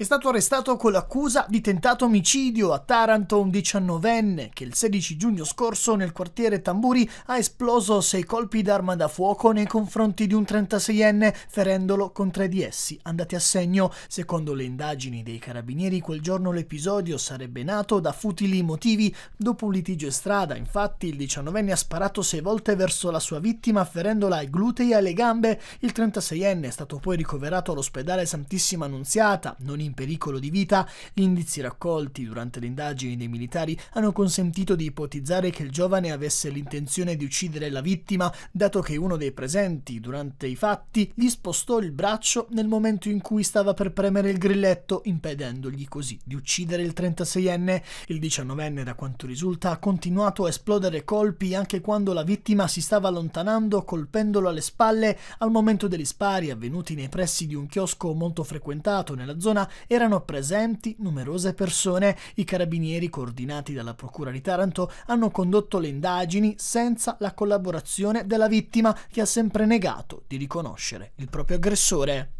è stato arrestato con l'accusa di tentato omicidio a Taranto un 19enne che il 16 giugno scorso nel quartiere Tamburi ha esploso sei colpi d'arma da fuoco nei confronti di un 36enne ferendolo con tre di essi andati a segno. Secondo le indagini dei carabinieri quel giorno l'episodio sarebbe nato da futili motivi. Dopo un litigio in strada infatti il 19enne ha sparato sei volte verso la sua vittima ferendola ai glutei e alle gambe. Il 36enne è stato poi ricoverato all'ospedale Santissima Annunziata non in in pericolo di vita, gli indizi raccolti durante le indagini dei militari hanno consentito di ipotizzare che il giovane avesse l'intenzione di uccidere la vittima, dato che uno dei presenti, durante i fatti, gli spostò il braccio nel momento in cui stava per premere il grilletto, impedendogli così di uccidere il 36enne. Il 19enne, da quanto risulta, ha continuato a esplodere colpi anche quando la vittima si stava allontanando, colpendolo alle spalle al momento degli spari avvenuti nei pressi di un chiosco molto frequentato nella zona, erano presenti numerose persone. I carabinieri, coordinati dalla Procura di Taranto, hanno condotto le indagini senza la collaborazione della vittima, che ha sempre negato di riconoscere il proprio aggressore.